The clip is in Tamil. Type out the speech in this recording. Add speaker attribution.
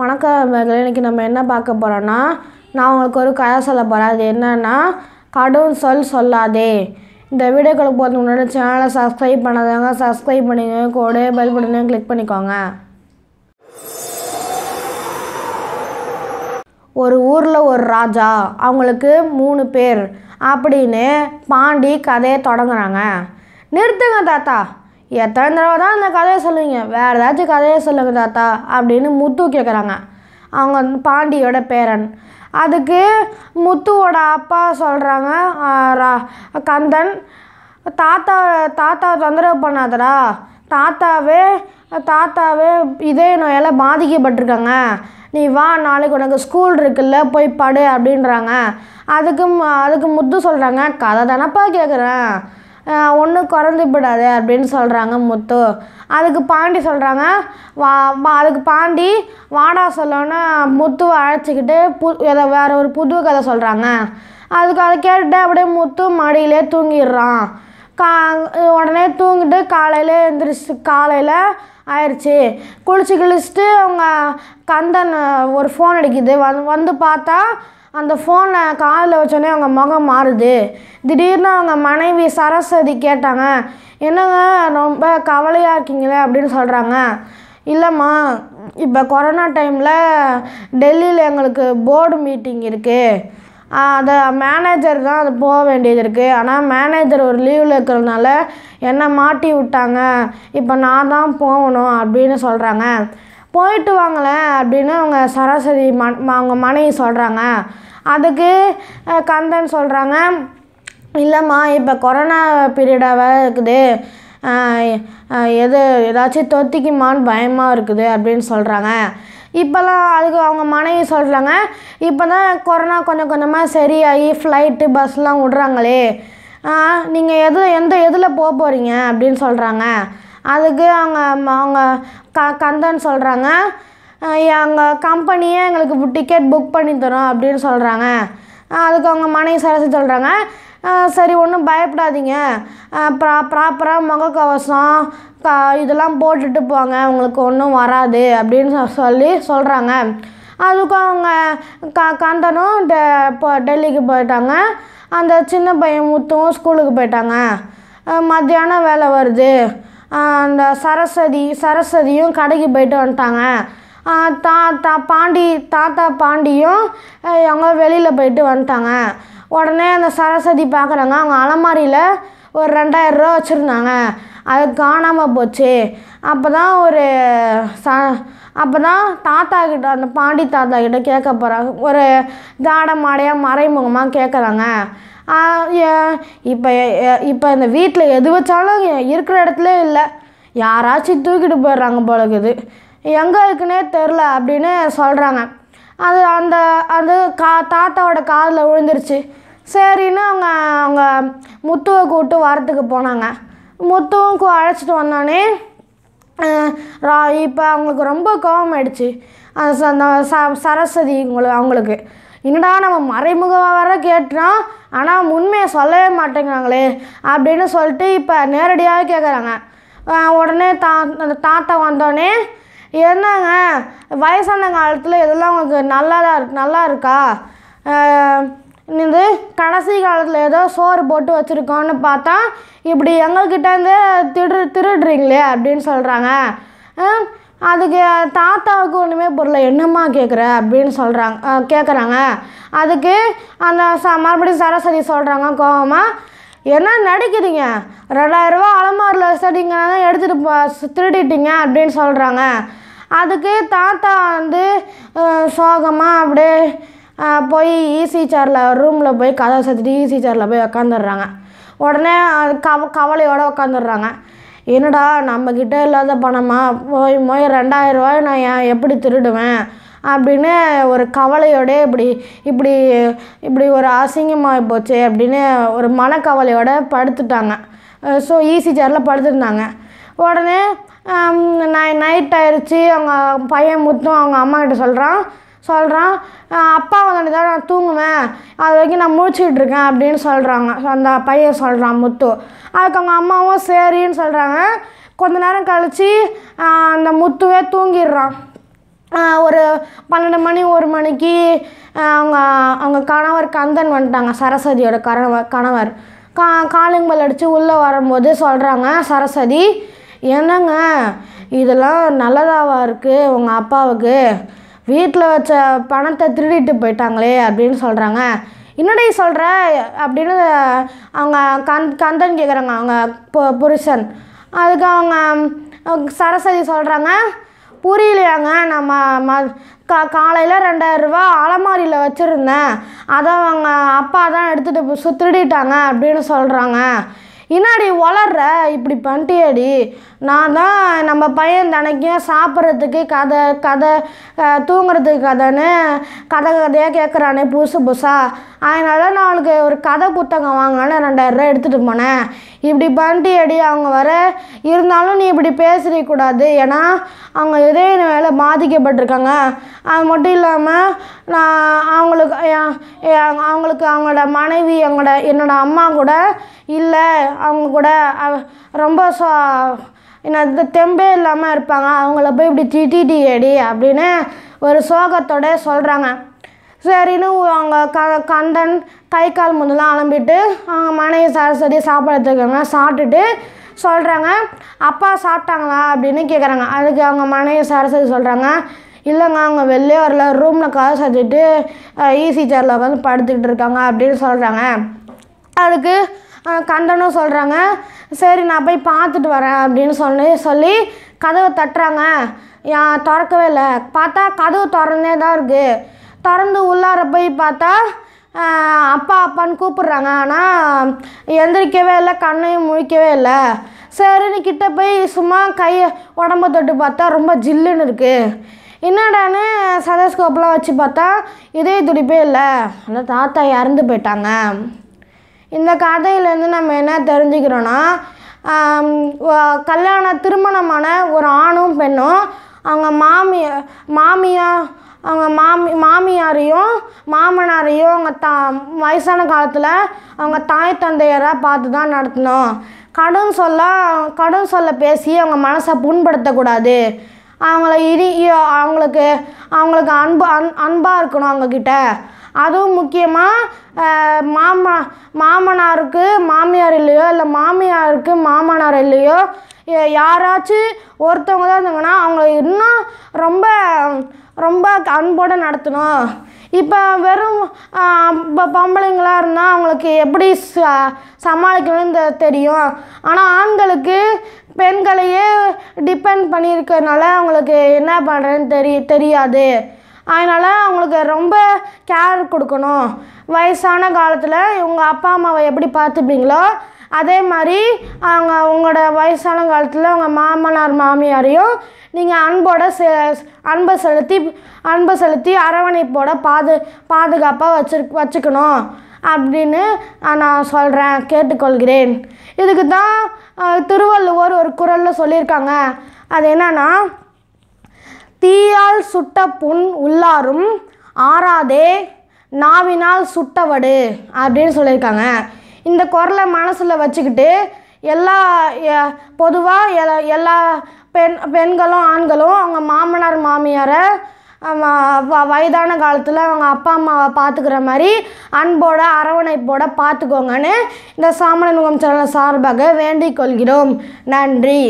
Speaker 1: வணக்கம் இன்றைக்கி நம்ம என்ன பார்க்க போகிறோன்னா நான் உங்களுக்கு ஒரு கதை சொல்ல போகிறேன் அது என்னென்னா கடும் சொல் சொல்லாதே இந்த வீடியோக்களுக்கு போகிறது முன்னாடி சேனலை சப்ஸ்கிரைப் பண்ணாதவங்க சப்ஸ்கிரைப் பண்ணிங்க கூட பெல் பண்ணுங்க கிளிக் பண்ணிக்கோங்க ஒரு ஊரில் ஒரு ராஜா அவங்களுக்கு மூணு பேர் அப்படின்னு பாண்டி கதையை தொடங்குறாங்க நிறுத்துங்க தாத்தா எத்தனை தடவை தான் அந்த கதையை சொல்லுவீங்க வேறு ஏதாச்சும் கதையை சொல்லுங்கள் தாத்தா அப்படின்னு முத்து கேட்குறாங்க அவங்க வந்து பாண்டியோட பேரன் அதுக்கு முத்துவோட அப்பா சொல்கிறாங்க ரா கந்தன் தாத்தா தாத்தா தொந்தரவு பண்ணாதடா தாத்தாவே தாத்தாவே இதே நோயால் பாதிக்கப்பட்டிருக்காங்க நீ வா நாளைக்கு உனக்கு ஸ்கூல் இருக்குல்ல போய் படு அப்படின்றாங்க அதுக்கு அதுக்கு முத்து சொல்கிறாங்க கதை தானப்பா கேட்குறேன் ஒன்றும் குறைந்து போயிடாது அப்படின்னு சொல்கிறாங்க முத்து அதுக்கு பாண்டி சொல்கிறாங்க வா அதுக்கு பாண்டி வாடா சொல்லோன்னு முத்துவை அழைச்சிக்கிட்டு பு எதை வேறு ஒரு புது கதை சொல்கிறாங்க அதுக்கு அதை கேட்டுட்டு அப்படியே முத்து மடியிலே தூங்கிடுறான் கா உடனே தூங்கிட்டு காலையில் எழுந்திரிச்சு காலையில் ஆயிடுச்சு குளிச்சு கிழிச்சிட்டு அவங்க கந்தன் ஒரு ஃபோன் அடிக்குது வந்து பார்த்தா அந்த ஃபோனை காதில் வச்சோடனே அவங்க முகம் மாறுது திடீர்னு அவங்க மனைவி சரஸ்வதி கேட்டாங்க என்னங்க ரொம்ப கவலையாக இருக்கீங்களே அப்படின்னு சொல்கிறாங்க இல்லைம்மா இப்போ கொரோனா டைமில் டெல்லியில் எங்களுக்கு போர்டு மீட்டிங் இருக்குது அதை மேனேஜர் தான் அது போக வேண்டியது இருக்குது ஆனால் மேனேஜர் ஒரு லீவில் இருக்கிறதுனால என்னை மாட்டி விட்டாங்க இப்போ நான் தான் போகணும் அப்படின்னு சொல்கிறாங்க போயிட்டு வாங்களேன் அப்படின்னு அவங்க சராசரி ம அவங்க மனைவி சொல்கிறாங்க அதுக்கு கந்தன் சொல்கிறாங்க இல்லைம்மா இப்போ கொரோனா பீரியடாக இருக்குது எது ஏதாச்சும் தொத்திக்குமான்னு பயமாக இருக்குது அப்படின்னு சொல்கிறாங்க இப்போல்லாம் அதுக்கு அவங்க மனைவி சொல்கிறாங்க இப்போ தான் கொரோனா கொஞ்சம் கொஞ்சமாக சரியாகி ஃப்ளைட்டு பஸ்லாம் விட்றாங்களே நீங்கள் எது எந்த எதில் போக போகிறீங்க அப்படின்னு சொல்கிறாங்க அதுக்கு அவங்க அவங்க க கந்தன் சொல்கிறாங்க எங்கள் கம்பெனியே எங்களுக்கு டிக்கெட் புக் பண்ணி தரும் அப்படின்னு சொல்கிறாங்க அதுக்கு அவங்க மனைவி சரசி சொல்கிறாங்க சரி ஒன்றும் பயப்படாதீங்க ப்ரா ப்ராப்பராக முகக்கவசம் க இதெல்லாம் போட்டுட்டு போங்க உங்களுக்கு ஒன்றும் வராது அப்படின்னு சொல்லி சொல்கிறாங்க அதுக்கும் அவங்க க கந்தனும் டெ இப்போ டெல்லிக்கு போயிட்டாங்க அந்த சின்ன பையன் முத்தும் ஸ்கூலுக்கு போயிட்டாங்க மத்தியானம் வேலை வருது அந்த சரஸ்வதி சரஸ்வதியும் கடைக்கு போயிட்டு வந்துட்டாங்க தா தா பாண்டி தாத்தா பாண்டியும் அவங்க வெளியில் போயிட்டு வந்துட்டாங்க உடனே அந்த சரஸ்வதி பார்க்குறாங்க அவங்க அலமாரியில் ஒரு ரெண்டாயிரரூவா வச்சுருந்தாங்க அது காணாமல் போச்சு அப்போ தான் ஒரு ச அப்போ தான் தாத்தா கிட்ட அந்த பாண்டி தாத்தா கிட்ட கேட்க போகிறாங்க ஒரு ஜாட மாடையாக மறைமுகமாக கேட்குறாங்க இப்போ இப்போ இந்த வீட்டில் எது வச்சாலும் இருக்கிற இடத்துல இல்லை யாராச்சும் தூக்கிட்டு போயிடுறாங்க போலக்குது எங்கே இருக்குன்னே தெரில அப்படின்னு சொல்கிறாங்க அது அந்த அது கா தாத்தாவோட காதில் விழுந்துருச்சு சரின்னு அவங்க அவங்க முத்துவை கூப்பிட்டு வரத்துக்கு போனாங்க முத்துவும் அழைச்சிட்டு வந்தோடனே இப்போ அவங்களுக்கு ரொம்ப கோபம் ஆயிடுச்சு ச சரஸ்வதி உங்களுக்கு அவங்களுக்கு என்னடா நம்ம மறைமுகமாக வர கேட்டோம் ஆனால் உண்மையை சொல்லவே மாட்டேங்கிறாங்களே அப்படின்னு சொல்லிட்டு இப்போ நேரடியாக கேட்குறாங்க உடனே தா அந்த தாத்தா வந்தோடனே என்னங்க வயசான காலத்தில் இதெல்லாம் உங்களுக்கு நல்லா நல்லா இருக்கா இது கடைசி காலத்தில் ஏதோ சோறு போட்டு வச்சுருக்கோன்னு பார்த்தா இப்படி எங்கக்கிட்டேருந்து திரு திருடுறீங்களே அப்படின்னு சொல்கிறாங்க அதுக்கு தாத்தாவுக்கு ஒன்றுமே பொருள் என்னம்மா கேட்குற அப்படின்னு சொல்கிறாங்க கேட்குறாங்க அதுக்கு அந்த ச மறுபடியும் சரஸ்வதி சொல்கிறாங்க கோபமாக என்ன நடிக்கிறீங்க ரெண்டாயிரரூவா அலமாரில் சரிங்க எடுத்துகிட்டு போ திருடிட்டீங்க அப்படின்னு சொல்கிறாங்க அதுக்கு தாத்தா வந்து சோகமாக அப்படியே போய் ஈசி சேரில் ரூமில் போய் கதை சத்துட்டு ஈசி e சேரில் போய் உக்காந்துடுறாங்க உடனே கவ கவலையோடு உக்காந்துடுறாங்க என்னடா நம்மக்கிட்ட இல்லாத பணமாக போய் போய் ரெண்டாயிரரூவாய நான் ஏன் எப்படி திருடுவேன் அப்படின்னு ஒரு கவலையோட இப்படி இப்படி இப்படி ஒரு அசிங்கமாக போச்சு அப்படின்னு ஒரு மனக்கவலையோட படுத்துட்டாங்க ஸோ ஈஸி சேரில் படுத்துருந்தாங்க உடனே நான் நைட் ஆயிடுச்சு அவங்க பையன் முத்தும் அவங்க அம்மாக்கிட்ட சொல்கிறான் சொல்கிறான் அப்பா வந்து தான் நான் தூங்குவேன் அது வரைக்கும் நான் முழிச்சிக்கிட்டு இருக்கேன் அப்படின்னு சொல்கிறாங்க அந்த பையன் சொல்கிறான் முத்து அதுக்கு அவங்க அம்மாவும் சரின்னு சொல்கிறாங்க கொஞ்ச நேரம் கழித்து அந்த முத்துவே தூங்கிடுறான் ஒரு பன்னெண்டு மணி ஒரு மணிக்கு அவங்க அவங்க கணவர் கந்தன் வந்துட்டாங்க சரஸ்வதியோட கணவர் கணவர் கா காலிங் பல் அடித்து உள்ளே வரும்போது சொல்கிறாங்க சரஸ்வதி என்னங்க இதெல்லாம் நல்லதாவாக இருக்குது உங்கள் அப்பாவுக்கு வீட்டில் வச்ச பணத்தை திருடிட்டு போயிட்டாங்களே அப்படின்னு சொல்கிறாங்க என்னடி சொல்கிற அப்படின்னு அவங்க கந் கந்தன் கேட்குறாங்க அவங்க பு புருஷன் அதுக்கு அவங்க சரஸ்வதி சொல்கிறாங்க புரியலையாங்க நம்ம ம கா காலையில் ரெண்டாயிரரூபா அலமாரியில் வச்சுருந்தேன் அதை அவங்க அப்பா தான் எடுத்துகிட்டு திருடிட்டாங்க அப்படின்னு சொல்கிறாங்க இன்னாடி வளர்ற இப்படி பண்ணிட்டியடி நான் தான் நம்ம பையன் தனக்கும் சாப்பிட்றதுக்கு கதை கதை தூங்குறதுக்கு கதைன்னு கதை கதையாக கேட்குறானே புதுசு புதுசாக அதனால் நான் அவனுக்கு ஒரு கதை புத்தகம் வாங்கினாலும் ரெண்டாயிரரூவா எடுத்துகிட்டு போனேன் இப்படி பண்ணிட்டு அடி அவங்க வர இருந்தாலும் நீ இப்படி கூடாது ஏன்னா அவங்க இதய வேலை பாதிக்கப்பட்டிருக்காங்க அது மட்டும் இல்லாமல் நான் அவங்களுக்கு அவங்களுக்கு அவங்களோட மனைவி அவங்களோட என்னோடய அம்மா கூட இல்லை அவங்க கூட ரொம்ப சா என்ன தெம்பே இல்லாமல் இருப்பாங்க அவங்கள போய் இப்படி திட்டிடி அடி அப்படின்னு ஒரு சோகத்தோட சொல்கிறாங்க சரின்னு அவங்க க கண்டன் கை கால் முன்னெல்லாம் அலம்பிட்டு மனைவி சரஸ்வதி சாப்பாடு எடுத்துருக்காங்க சாப்பிட்டுட்டு சொல்கிறாங்க அப்பா சாப்பிட்டாங்களா அப்படின்னு கேட்குறாங்க அதுக்கு அவங்க மனைவி சரஸ்வதி சொல்கிறாங்க இல்லைங்க அவங்க வெளிலே வரல ரூமில் காசு சாத்திட்டு ஈசி சேரில் e உட்காந்து படுத்துக்கிட்டு இருக்காங்க அப்படின்னு சொல்கிறாங்க அதுக்கு கண்டனும் சொல்கிறாங்க சரி நான் போய் பார்த்துட்டு வரேன் அப்படின்னு சொல்லி சொல்லி கதவை தட்டுறாங்க திறக்கவே இல்லை பார்த்தா கதவு திறந்தே தான் இருக்குது திறந்து உள்ளார போய் பார்த்தா அப்பா அப்பான்னு கூப்பிட்றாங்க ஆனால் எந்திரிக்கவே இல்லை கண்ணையும் முழிக்கவே இல்லை சரின்னு கிட்டே போய் சும்மா கையை உடம்ப தொட்டு பார்த்தா ரொம்ப ஜில்லுன்னு இருக்குது என்னடான்னு சதஸ்கோப்லாம் வச்சு பார்த்தா இதே துடிப்பே இல்லை அந்த தாத்தா இறந்து போயிட்டாங்க இந்த கதையிலேருந்து நம்ம என்ன தெரிஞ்சுக்கிறோன்னா கல்யாண திருமணமான ஒரு ஆணும் பெண்ணும் அவங்க மாமியா மாமியா அவங்க மாமி மாமியாரையும் மாமனாரையும் அவங்க தா வயசான காலத்தில் அவங்க தாய் தந்தையராக பார்த்து தான் நடத்தினோம் கடும் சொல்ல கடும் சொல்ல பேசி அவங்க மனசை புண்படுத்தக்கூடாது அவங்கள இரி அவங்களுக்கு அவங்களுக்கு அன்பு அன் அன்பாக இருக்கணும் அவங்கக்கிட்ட அதுவும் முக்கியமாக மாமா மாமனாருக்கு மாமியார் இல்லையோ இல்லை மாமியாருக்கு மாமனார் இல்லையோ யாராச்சும் ஒருத்தவங்க தான் இருந்தாங்கன்னா அவங்க இன்னும் ரொம்ப ரொம்ப அன்போடு நடத்தணும் இப்போ வெறும் இப்போ பொம்பளைங்களாக இருந்தால் அவங்களுக்கு எப்படி ச சமாளிக்கணும்னு தெரியும் ஆனால் ஆண்களுக்கு பெண்களையே டிபெண்ட் பண்ணியிருக்கிறதுனால அவங்களுக்கு என்ன பண்ணுறேன்னு தெரிய தெரியாது அதனால் அவங்களுக்கு ரொம்ப கேர் கொடுக்கணும் வயசான காலத்தில் உங்கள் அப்பா அம்மாவை எப்படி பார்த்துப்பீங்களோ அதே மாதிரி அவங்க உங்களோட வயசான காலத்தில் அவங்க மாமனார் மாமியாரையும் நீங்கள் அன்போட செ அன்பை செலுத்தி அன்பை செலுத்தி அரவணைப்போட பாது பாதுகாப்பாக வச்சு வச்சுக்கணும் அப்படின்னு நான் சொல்கிறேன் கேட்டுக்கொள்கிறேன் இதுக்கு தான் திருவள்ளுவர் ஒரு குரலில் சொல்லியிருக்காங்க அது என்னென்னா தீயால் சுட்ட புண் உள்ளாரும் ஆறாதே நாவினால் சுட்டவடு அப்படின்னு சொல்லியிருக்காங்க இந்த குரலை மனசில் வச்சுக்கிட்டு எல்லா பொதுவாக எல்லா பெண் பெண்களும் ஆண்களும் அவங்க மாமனார் மாமியாரை வயதான காலத்தில் அவங்க அப்பா அம்மாவை பார்த்துக்கிற மாதிரி அன்போட அரவணைப்போட பார்த்துக்கோங்கன்னு இந்த சாமணன் முகம் சேனல் சார்பாக வேண்டிக் கொள்கிறோம் நன்றி